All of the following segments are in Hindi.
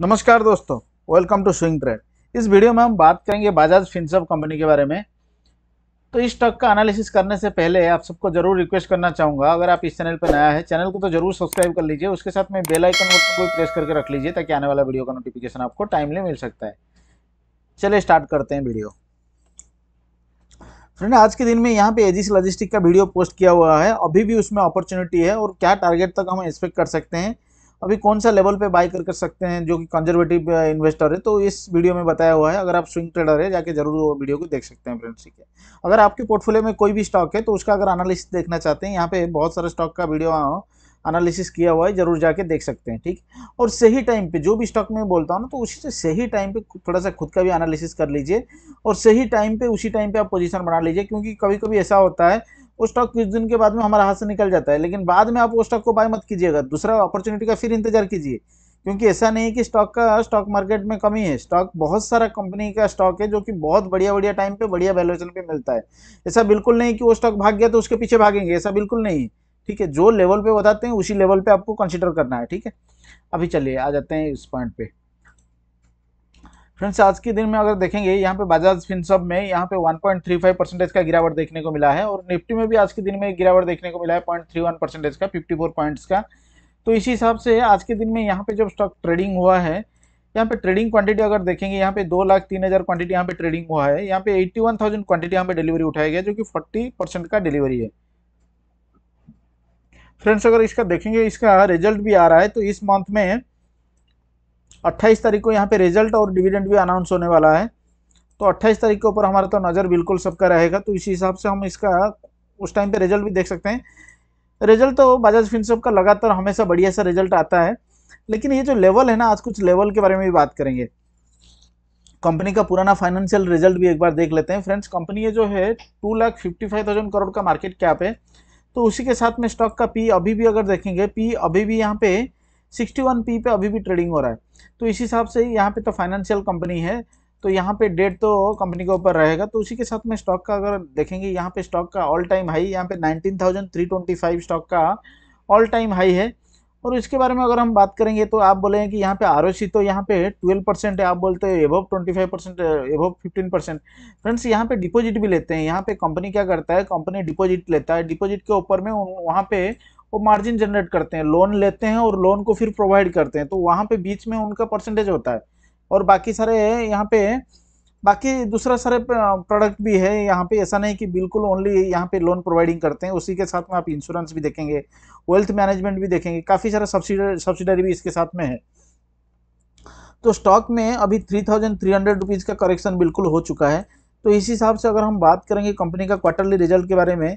नमस्कार दोस्तों वेलकम टू स्विंग ट्रेड इस वीडियो में हम बात करेंगे बजाज फिनसअप कंपनी के बारे में तो इस स्टॉक का एनालिसिस करने से पहले आप सबको जरूर रिक्वेस्ट करना चाहूँगा अगर आप इस चैनल पर नया है चैनल को तो जरूर सब्सक्राइब कर लीजिए उसके साथ में बेल आइकन को प्रेस करके रख लीजिए ताकि आने वाला वीडियो का नोटिफिकेशन आपको टाइमली मिल सकता है चलिए स्टार्ट करते हैं वीडियो फ्रेंड आज के दिन में यहाँ पे एजिस लॉजिस्टिक का वीडियो पोस्ट किया हुआ है अभी भी उसमें अपॉर्चुनिटी है और क्या टारगेट तक हम एक्सपेक्ट कर सकते हैं अभी कौन सा लेवल पे बाय कर कर सकते हैं जो कि कंजर्वेटिव इन्वेस्टर uh, है तो इस वीडियो में बताया हुआ है अगर आप स्विंग ट्रेडर है जाके जरूर वो वीडियो को देख सकते हैं फ्रेंड्स ठीक है अगर आपके पोर्टफोलियो में कोई भी स्टॉक है तो उसका अगर एनालिसिस देखना चाहते हैं यहाँ पे बहुत सारे स्टॉक का वीडियो एनालिसिस किया हुआ है जरूर जाके देख सकते हैं ठीक और सही टाइम पे जो भी स्टॉक में बोलता हूँ ना तो उसी से सही टाइम पे थोड़ा सा खुद का भी एनालिसिस कर लीजिए और सही टाइम पे उसी टाइम पे आप पोजीशन बना लीजिए क्योंकि कभी कभी ऐसा होता है वो स्टॉक कुछ दिन के बाद में हमारा हाथ से निकल जाता है लेकिन बाद में आप वो स्टॉक को बाय मत कीजिएगा दूसरा अपॉर्चुनिटी का फिर इंतजार कीजिए क्योंकि ऐसा नहीं कि स्टॉक का स्टॉक मार्केट में कमी है स्टॉक बहुत सारा कंपनी का स्टॉक है जो कि बहुत बढ़िया बढ़िया टाइम पे बढ़िया वैल्यूएशन पे मिलता है ऐसा बिल्कुल नहीं कि वो स्टॉक भाग गया तो उसके पीछे भागेंगे ऐसा बिल्कुल नहीं ठीक है जो लेवल पे बताते हैं उसी लेवल पे आपको कंसिडर करना है ठीक है अभी चलिए आ जाते हैं इस पॉइंट पे फ्रेंड्स आज के दिन में अगर देखेंगे यहाँ पे बजाज फिनसब में यहाँ पे 1.35 परसेंटेज का गिरावट देखने को मिला है और निफ्टी में भी आज के दिन में गिरावट देखने को मिला है 0.31 परसेंटेज का 54 पॉइंट्स का तो इसी हिसाब से आज के दिन में यहाँ पे जब स्टॉक ट्रेडिंग हुआ है यहाँ पे ट्रेडिंग क्वांटिटी अगर देखेंगे यहाँ पे दो लाख तीन हज़ार क्वांटिटी यहाँ पे ट्रेडिंग हुआ है यहाँ पे एट्टी वन थाउजेंड क्वांटिटी यहाँ पे डिलीवरी उठाया गया जो कि फोर्टी परसेंट का डिलीवरी है फ्रेंड्स अगर इसका देखेंगे इसका रिजल्ट भी आ रहा है तो इस मंथ में अट्ठाईस तारीख को यहाँ पे रिजल्ट और डिविडेंड भी अनाउंस होने वाला है तो अट्ठाईस तारीख के ऊपर हमारा तो नज़र बिल्कुल सबका रहेगा तो इसी हिसाब से हम इसका उस टाइम पे रिजल्ट भी देख सकते हैं रिजल्ट तो बजाज फिनसॉप का लगातार हमेशा बढ़िया सा रिजल्ट आता है लेकिन ये जो लेवल है ना आज कुछ लेवल के बारे में भी बात करेंगे कंपनी का पुराना फाइनेंशियल रिजल्ट भी एक बार देख लेते हैं फ्रेंड्स कंपनी ये जो है two lakh fifty five thousand crore का मार्केट कैप है तो उसी के साथ में स्टॉक का पी अभी भी अगर देखेंगे पी अभी भी यहाँ पे 61 पी पे अभी भी ट्रेडिंग हो रहा है तो इस हिसाब से यहाँ पे तो फाइनेंशियल कंपनी है तो यहाँ पे डेट तो कंपनी के ऊपर रहेगा तो उसी के साथ में स्टॉक का अगर देखेंगे यहाँ पे स्टॉक का ऑल टाइम हाई यहाँ पे 19,325 स्टॉक का ऑल टाइम हाई है और इसके बारे में अगर हम बात करेंगे तो आप बोले कि यहाँ पे आर तो यहाँ पे ट्वेल्व परसेंट है आप बोलते हैं above twenty five percent above fifteen percent friends यहाँ पे डिपॉजिट भी लेते हैं यहाँ पे कंपनी क्या करता है कंपनी डिपॉजिट लेता है डिपॉजिट के ऊपर में वहाँ पे वो मार्जिन जनरेट करते हैं लोन लेते हैं और लोन को फिर प्रोवाइड करते हैं तो वहाँ पे बीच में उनका परसेंटेज होता है और बाकी सारे यहाँ पे बाकी दूसरा सारे प्रोडक्ट भी है यहाँ पे ऐसा नहीं कि बिल्कुल ओनली यहाँ पे लोन प्रोवाइडिंग करते हैं उसी के साथ में आप इंश्योरेंस भी देखेंगे वेल्थ मैनेजमेंट भी देखेंगे काफ़ी सारा सब्सिडरी सब्सिडरी भी इसके साथ में है तो स्टॉक में अभी three thousand three hundred rupees का करेक्शन बिल्कुल हो चुका है तो इस हिसाब से अगर हम बात करेंगे कंपनी का क्वार्टरली रिजल्ट के बारे में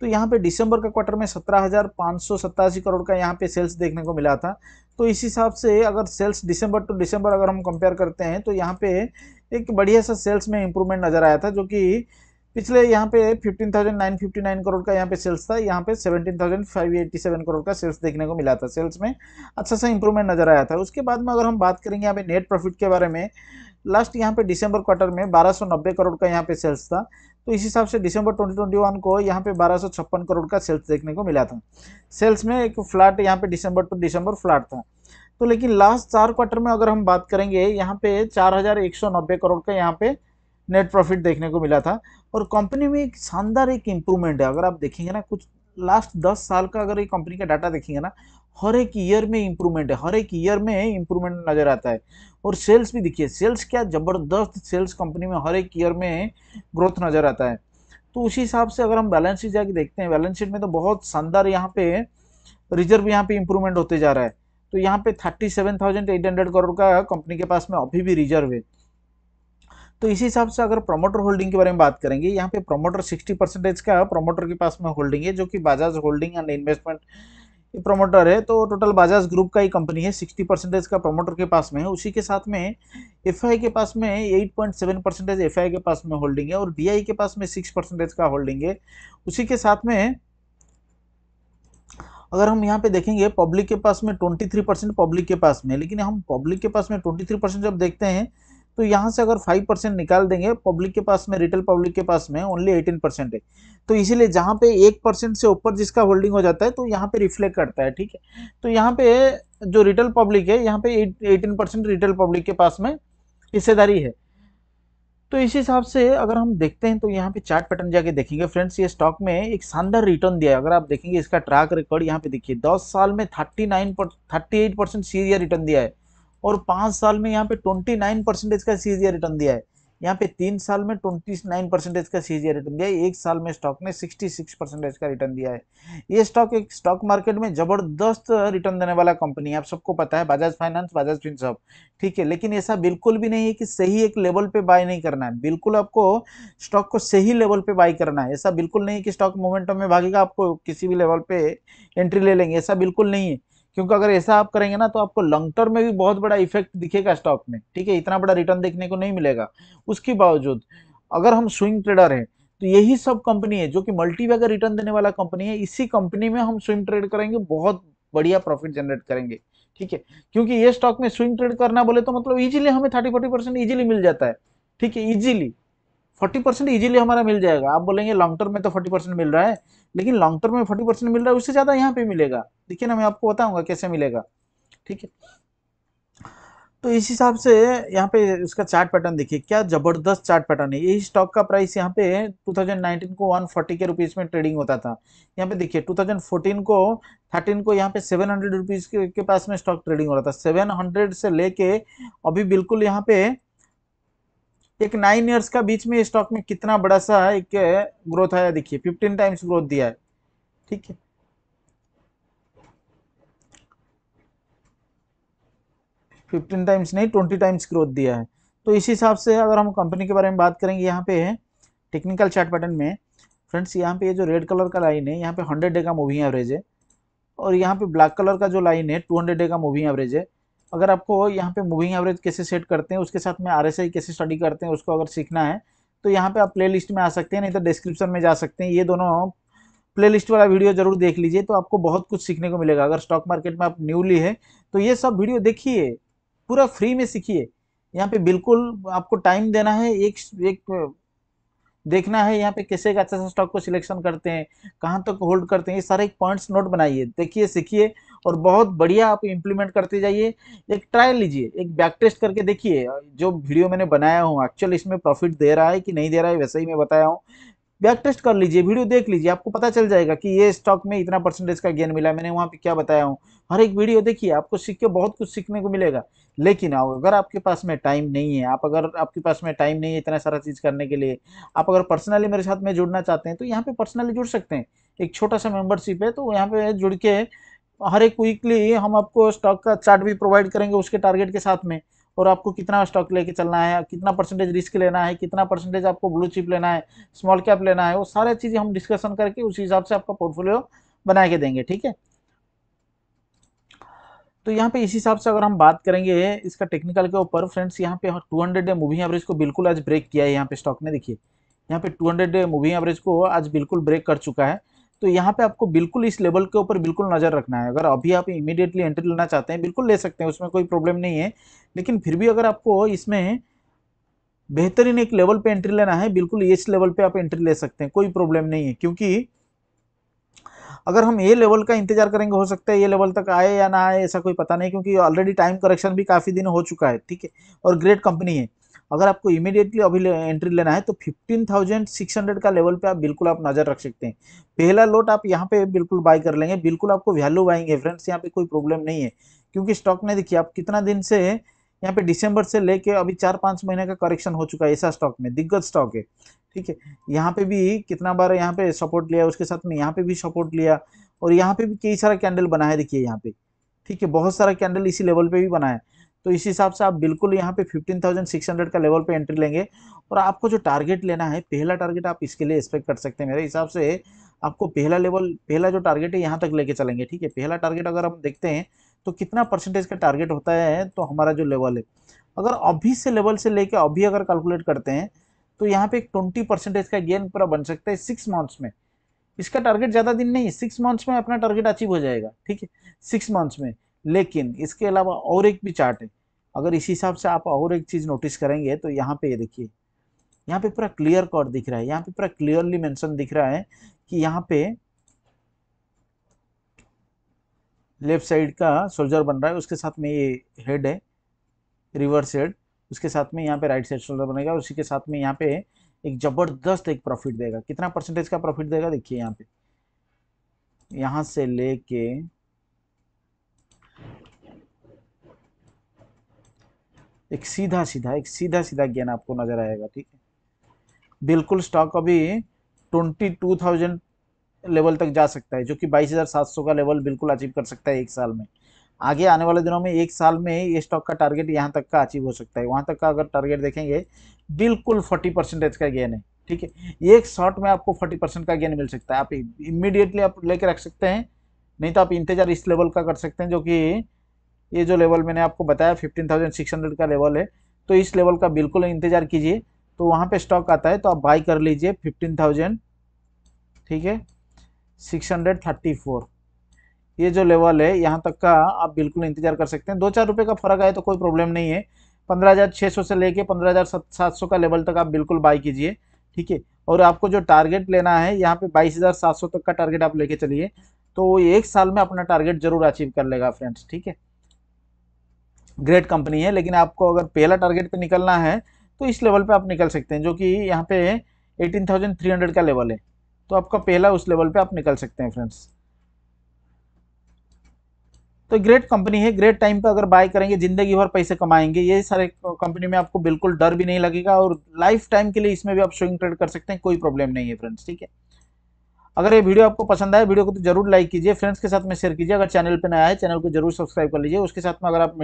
तो यहाँ पे दिसंबर का क्वार्टर में सत्रह हज़ार पाँच सौ सत्तासी करोड़ का यहाँ पे सेल्स देखने को मिला था तो इस हिसाब से अगर सेल्स दिसंबर टू दिसंबर अगर हम कंपेयर करते हैं तो यहाँ पे एक बढ़िया सा सेल्स में इम्प्रूवमेंट नज़र आया था जो कि पिछले यहाँ पे 15,959 करोड़ का यहाँ पे सेल्स था यहाँ पे 17,587 करोड़ का सेल्स देखने को मिला था सेल्स में अच्छा सा इंप्रूवमेंट नज़र आया था उसके बाद में अगर हम बात करेंगे यहाँ पे नेट प्रॉफिट के बारे में लास्ट यहाँ पे दिसंबर क्वार्टर में 1290 करोड़ का यहाँ पे सेल्स था तो इस हिसाब से दिसंबर 2021 को यहाँ पे 1256 करोड़ का सेल्स देखने को मिला था सेल्स में एक फ्लैट यहाँ पे दिसंबर टू तो दिसंबर फ्लैट था तो लेकिन लास्ट चार क्वार्टर में अगर हम बात करेंगे यहाँ पे चार करोड़ का यहाँ पे नेट प्रॉफिट देखने को मिला था और कंपनी में एक शानदार एक इम्प्रूवमेंट है अगर आप देखेंगे ना कुछ लास्ट दस साल का अगर ये कंपनी का डाटा देखेंगे ना हर एक ईयर में इम्प्रूवमेंट है हर एक ईयर में इम्प्रूवमेंट नज़र आता है और सेल्स भी देखिए सेल्स क्या ज़बरदस्त सेल्स कंपनी में हर एक ईयर में ग्रोथ नज़र आता है तो उसी हिसाब से अगर हम बैलेंस शीट जाके देखते हैं बैलेंस शीट में तो बहुत शानदार यहाँ पे रिजर्व यहाँ पे इम्प्रूवमेंट होते जा रहा है तो यहाँ पे thirty seven thousand eight hundred crore का कंपनी के पास में अभी भी रिजर्व है तो इसी हिसाब से अगर प्रमोटर होल्डिंग के बारे में बात करेंगे यहाँ पे प्रमोटर सिक्सटी परसेंटेज का प्रमोटर के पास में होल्डिंग है जो कि Bajaj holding and investment promoter है तो टोटल बाजाज ग्रुप का ही कंपनी है सिक्सटी परसेंटेज का प्रोमोटर के पास में है उसी के साथ में एफ के पास में eight point seven percentage F के पास में होल्डिंग है और बी के पास में सिक्स परसेंटेज का होल्डिंग है उसी के साथ में अगर हम यहाँ पे देखेंगे पब्लिक के पास में ट्वेंटी थ्री परसेंट पब्लिक के पास में लेकिन हम पब्लिक के पास में ट्वेंटी थ्री परसेंट जब देखते हैं तो यहाँ से अगर फाइव परसेंट निकाल देंगे पब्लिक के पास में रिटेल पब्लिक के पास में ओनली एटीन परसेंट है तो इसीलिए जहाँ पे एक परसेंट से ऊपर जिसका होल्डिंग हो जाता है तो यहाँ पे रिफ्लेक्ट करता है ठीक है तो यहाँ पे जो रिटेल पब्लिक है यहाँ पे एटीन परसेंट रिटेल पब्लिक के पास में हिस्सेदारी है तो इसी हिसाब से अगर हम देखते हैं तो यहाँ पे चार्ट पैटर्न जाके देखेंगे फ्रेंड्स ये स्टॉक में एक शानदार रिटर्न दिया है अगर आप देखेंगे इसका ट्रैक रिकॉर्ड यहाँ पे देखिए 10 साल में 39 पर 38 परसेंट सीरियर रिटर्न दिया है और पांच साल में यहाँ पे ट्वेंटी नाइन परसेंटेज का सीजीआर रिटर्न दिया है यहाँ पे तीन साल में ट्वेंटी नाइन परसेंटेज का सीजीआर रिटर्न दिया है एक साल में स्टॉक ने सिक्सटी सिक्स परसेंटेज का रिटर्न दिया है ये स्टॉक एक स्टॉक मार्केट में जबरदस्त रिटर्न देने वाला कंपनी है आप सबको पता है बजाज फाइनेंस बजाज फिन ठीक है लेकिन ऐसा बिल्कुल भी नहीं है कि सही एक लेवल पे बाय नहीं करना है बिल्कुल आपको स्टॉक को सही लेवल पे बाय करना है ऐसा बिल्कुल नहीं है कि स्टॉक मोमेंटम में भागेगा आपको किसी भी लेवल पे एंट्री ले लेंगे ऐसा बिल्कुल नहीं है क्योंकि अगर ऐसा आप करेंगे ना तो आपको लॉन्ग टर्म में भी बहुत बड़ा इफेक्ट दिखेगा स्टॉक में ठीक है इतना बड़ा रिटर्न देखने को नहीं मिलेगा उसके बावजूद अगर हम स्विंग ट्रेडर हैं तो यही सब कंपनी है जो कि मल्टी वैगर रिटर्न देने वाला कंपनी है इसी कंपनी में हम स्विंग ट्रेड करेंगे बहुत बढ़िया प्रॉफिट जनरेट करेंगे ठीक है क्योंकि ये स्टॉक में स्विंग ट्रेड करना बोले तो मतलब इजीली हमें थर्टी फोर्टी परसेंट ईजिली मिल जाता है ठीक है इजीली फोर्टी परसेंट ईजिली हमारा मिल जाएगा आप बोलेंगे लॉन्ग टर्म में तो फोर्टी परसेंट मिल रहा है लेकिन लॉन्ग टर्म में फोर्टी परसेंट मिल रहा है उससे ज़्यादा यहाँ पे मिलेगा देखिए ना मैं आपको बताऊँगा कैसे मिलेगा ठीक है तो इस हिसाब से यहाँ पे उसका चार्ट पैटर्न देखिए क्या जबरदस्त चार्ट पैटर्न है यही स्टॉक का प्राइस यहाँ पे 2019 को 140 के रुपीस में ट्रेडिंग होता था यहाँ पे देखिए 2014 को 13 को यहाँ पे 700 हंड्रेड रुपीज़ के, के पास में स्टॉक ट्रेडिंग हो रहा था 700 से लेके अभी बिल्कुल यहाँ पे एक नाइन ईयर्स का बीच में स्टॉक में कितना बड़ा सा एक ग्रोथ आया देखिए फिफ्टीन टाइम्स ग्रोथ दिया है ठीक है फिफ्टीन टाइम्स नहीं ट्वेंटी टाइम्स ग्रोथ दिया है तो इस हिसाब से अगर हम कंपनी के बारे में बात करेंगे यहाँ पे है टेक्निकल चार्ट पैटर्न में फ्रेंड्स यहाँ पे ये जो रेड कलर का लाइन है यहाँ पे हंड्रेड डे का मूविंग एवरेज है और यहाँ पे ब्लैक कलर का जो लाइन है टू हंड्रेड डे का मूविंग एवरेज है अगर आपको यहाँ पे मूविंग एवरेज कैसे सेट करते हैं उसके साथ में आर कैसे स्टडी करते हैं उसको अगर सीखना है तो यहाँ पे आप प्लेलिस्ट में आ सकते हैं नहीं तो डिस्क्रिप्शन में जा सकते हैं ये दोनों प्लेलिस्ट वाला वीडियो जरूर देख लीजिए तो आपको बहुत कुछ सीखने को मिलेगा अगर स्टॉक मार्केट में आप न्यूली है तो ये सब वीडियो देखिए पूरा फ्री में सीखिए यहाँ पे बिल्कुल आपको टाइम देना है एक एक देखना है यहाँ पे कैसे अच्छा से स्टॉक को सिलेक्शन करते हैं कहाँ तक तो होल्ड करते हैं ये सारे पॉइंट्स नोट बनाइए देखिए सीखिए और बहुत बढ़िया आप इम्प्लीमेंट करते जाइए एक ट्रायल लीजिए एक बैक टेस्ट करके देखिए जो वीडियो मैंने बनाया हूँ एक्चुअल इसमें प्रॉफिट दे रहा है कि नहीं दे रहा है वैसे ही मैं बताया हूँ बैक टेस्ट कर लीजिए वीडियो देख लीजिए आपको पता चल जाएगा कि ये स्टॉक में इतना परसेंटेज का गेन मिला मैंने वहाँ पे क्या बताया हूँ हर एक वीडियो देखिए आपको सीख के बहुत कुछ सीखने को मिलेगा लेकिन अगर आपके पास में टाइम नहीं है आप अगर आपके पास में टाइम नहीं है इतना सारा चीज़ करने के लिए आप अगर पर्सनली मेरे साथ में जुड़ना चाहते हैं तो यहाँ पर पर्सनली जुड़ सकते हैं एक छोटा सा मेम्बरशिप है तो यहाँ पर जुड़ के हर एक वीकली हम आपको स्टॉक का चार्ट भी प्रोवाइड करेंगे उसके टारगेट के साथ में और आपको कितना स्टॉक लेके चलना है कितना परसेंटेज रिस्क लेना है कितना परसेंटेज आपको ब्लू चिप लेना है स्मॉल कैप लेना है वो सारे चीज़ें हम डिस्कशन करके उस हिसाब से आपका पोर्टफोलियो बना के देंगे ठीक है तो यहाँ पे इस हिसाब से अगर हम बात करेंगे इसका टेक्निकल के ऊपर फ्रेंड्स यहाँ पे टू डे मूविंग एवरेज को बिल्कुल आज ब्रेक किया है यहाँ पे स्टॉक ने देखिए यहाँ पे 200 डे मूविंग एवरेज को आज बिल्कुल ब्रेक कर चुका है तो यहाँ पे आपको बिल्कुल इस लेवल के ऊपर बिल्कुल नज़र रखना है अगर अभी आप इमीडिएटली एंट्री लेना चाहते हैं बिल्कुल ले सकते हैं उसमें कोई प्रॉब्लम नहीं है लेकिन फिर भी अगर आपको इसमें बेहतरीन एक लेवल पे एंट्री लेना है बिल्कुल इस लेवल पे आप एंट्री ले सकते हैं कोई प्रॉब्लम नहीं है क्योंकि अगर हम ये लेवल का इंतजार करेंगे हो सकता है ये लेवल तक आए या ना आए ऐसा कोई पता नहीं क्योंकि ऑलरेडी टाइम करेक्शन भी काफ़ी दिन हो चुका है ठीक है और ग्रेट कंपनी है अगर आपको इमीडिएटली अभी एंट्री लेना है तो 15,600 का लेवल पे आप बिल्कुल आप नज़र रख सकते हैं पहला लोट आप यहाँ पे बिल्कुल बाय कर लेंगे बिल्कुल आपको वैल्यू बाइंग है फ्रेंड्स यहाँ पे कोई प्रॉब्लम नहीं है क्योंकि स्टॉक ने देखिए आप कितना दिन से यहाँ पे डिसम्बर से लेके अभी चार पाँच महीने का करेक्शन हो चुका है ऐसा स्टॉक में दिग्गज स्टॉक है ठीक है यहाँ पे भी कितना बार यहाँ पे सपोर्ट लिया उसके साथ में यहाँ पे भी सपोर्ट लिया और यहाँ पे भी कई सारा कैंडल बना है देखिए यहाँ पे ठीक है बहुत सारा कैंडल इसी लेवल पे भी बना है तो इस हिसाब से आप बिल्कुल यहाँ पे 15,600 का लेवल पे एंट्री लेंगे और आपको जो टारगेट लेना है पहला टारगेट आप इसके लिए एक्सपेक्ट कर सकते हैं मेरे हिसाब से आपको पहला लेवल पहला जो टारगेट है यहाँ तक लेके चलेंगे ठीक है पहला टारगेट अगर हम देखते हैं तो कितना परसेंटेज का टारगेट होता है तो हमारा जो लेवल है अगर अभी से लेवल से लेके अभी अगर कैलकुलेट करते हैं तो यहाँ पे एक ट्वेंटी परसेंटेज का गेन पूरा बन सकता है सिक्स मंथ्स में इसका टारगेट ज़्यादा दिन नहीं है सिक्स मंथ्स में अपना टारगेट अचीव हो जाएगा ठीक है सिक्स मंथ्स में लेकिन इसके अलावा और एक भी चार्ट है अगर इसी हिसाब से आप और एक चीज़ नोटिस करेंगे तो यहाँ पे ये देखिए यहाँ पे पूरा क्लियर कट दिख रहा है यहाँ पे पूरा क्लियरली मेंशन दिख रहा है कि यहाँ पे लेफ्ट साइड का सोल्जर बन रहा है उसके साथ में ये हेड है रिवर्स हेड उसके साथ में यहाँ पे राइट साइड शोल्डर बनेगा उसी के साथ में यहाँ पे एक जबरदस्त एक प्रॉफिट देगा कितना परसेंटेज का प्रॉफिट देगा देखिए यहाँ पे यहाँ से लेके एक सीधा सीधा एक सीधा सीधा गेन आपको नज़र आएगा ठीक है बिल्कुल स्टॉक अभी ट्वेंटी टू थाउजेंड लेवल तक जा सकता है जो कि बाईस हज़ार सात सौ का लेवल बिल्कुल अचीव कर सकता है एक साल में आगे आने वाले दिनों में एक साल में ये स्टॉक का टारगेट यहाँ तक का अचीव हो सकता है वहाँ तक का अगर टारगेट देखेंगे बिल्कुल फोर्टी परसेंटेज का गेन है ठीक है एक शॉट में आपको फोर्टी परसेंट का गेन मिल सकता है आप इमीडिएटली आप लेके रख सकते हैं नहीं तो आप इंतजार इस लेवल का कर सकते हैं जो कि ये जो लेवल मैंने आपको बताया 15,600 का लेवल है तो इस लेवल का बिल्कुल इंतज़ार कीजिए तो वहाँ पे स्टॉक आता है तो आप बाई कर लीजिए 15,000 ठीक है 634 ये जो लेवल है यहाँ तक का आप बिल्कुल इंतज़ार कर सकते हैं दो चार रुपये का फ़र्क आए तो कोई प्रॉब्लम नहीं है सौ से लेके सौ का लेवल तक आप बिल्कुल बाई कीजिए ठीक है और आपको जो टारगेट लेना है यहाँ पे 22,700 तक का टारगेट आप लेके चलिए तो एक साल में अपना टारगेट जरूर अचीव कर लेगा फ्रेंड्स ठीक है ग्रेट कंपनी है लेकिन आपको अगर पहला टारगेट पे निकलना है तो इस लेवल पे आप निकल सकते हैं जो कि यहाँ पे 18,300 का लेवल है तो आपका पहला उस लेवल पे आप निकल सकते हैं फ्रेंड्स तो ग्रेट कंपनी है ग्रेट टाइम पे अगर बाय करेंगे ज़िंदगी भर पैसे कमाएंगे ये सारे कंपनी में आपको बिल्कुल डर भी नहीं लगेगा और लाइफ टाइम के लिए इसमें भी आप शोइंग ट्रेड कर सकते हैं कोई प्रॉब्लम नहीं है फ्रेंड्स ठीक है अगर ये वीडियो आपको पसंद आए वीडियो को तो जरूर लाइक कीजिए फ्रेंड्स के साथ में शेयर कीजिए अगर चैनल पर नया है चैनल को जरूर सब्सक्राइब कर लीजिए उसके साथ में अगर आप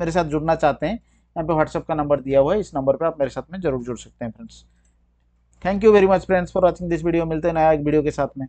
मेरे साथ जुड़ना चाहते हैं यहाँ पे व्हाट्सअप का नंबर दिया हुआ है इस नंबर पर आप मेरे साथ में जरूर जुड़ सकते हैं friends thank you very much friends for watching this video मिलते हैं नया एक वीडियो के साथ में